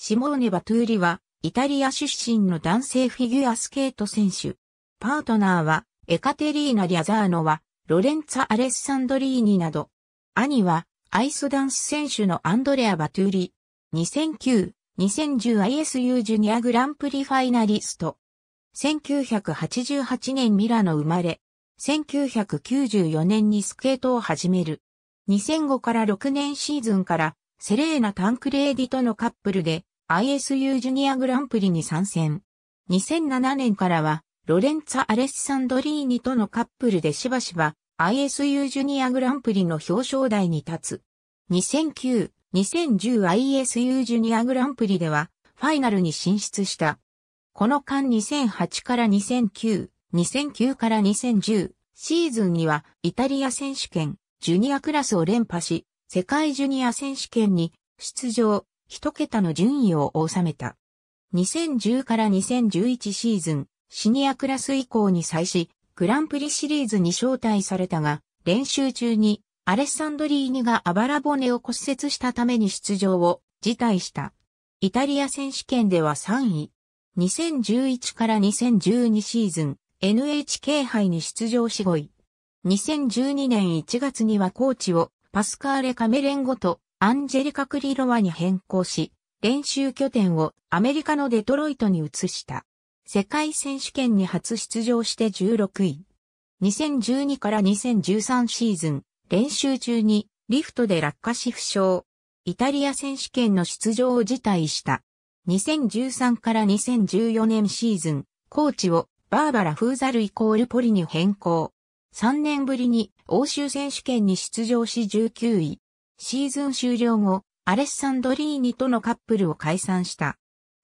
シモーネ・バトゥーリは、イタリア出身の男性フィギュアスケート選手。パートナーは、エカテリーナ・リアザーノは、ロレンツァ・アレッサンドリーニなど。兄は、アイスダンス選手のアンドレア・バトゥーリ。2009、2010ISU ジュニアグランプリファイナリスト。1988年ミラノ生まれ。1994年にスケートを始める。2005から6年シーズンから、セレーナ・タンクレーディとのカップルで、ISU ジュニアグランプリに参戦。2007年からは、ロレンツァ・アレッサンドリーニとのカップルでしばしば ISU ジュニアグランプリの表彰台に立つ。2009、2010 ISU ジュニアグランプリではファイナルに進出した。この間2008から2009、2009から2010シーズンにはイタリア選手権、ジュニアクラスを連覇し、世界ジュニア選手権に出場、一桁の順位を収めた。2010から2011シーズン、シニアクラス以降に際し、グランプリシリーズに招待されたが、練習中にアレッサンドリーニがあばら骨を骨折したために出場を辞退した。イタリア選手権では3位。2011から2012シーズン NHK 杯に出場し5位。2012年1月にはコーチをパスカーレ・カメレンごとアンジェリカ・クリロワに変更し、練習拠点をアメリカのデトロイトに移した。世界選手権に初出場して16位。2012から2013シーズン、練習中にリフトで落下し負傷。イタリア選手権の出場を辞退した。2013から2014年シーズン、コーチをバーバラ・フーザルイコールポリに変更。3年ぶりに欧州選手権に出場し19位。シーズン終了後、アレッサンドリーニとのカップルを解散した。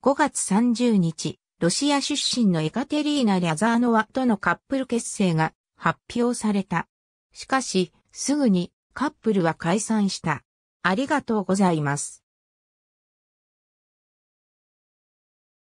5月30日、ロシア出身のエカテリーナ・リャザーノワとのカップル結成が発表された。しかし、すぐにカップルは解散した。ありがとうございます。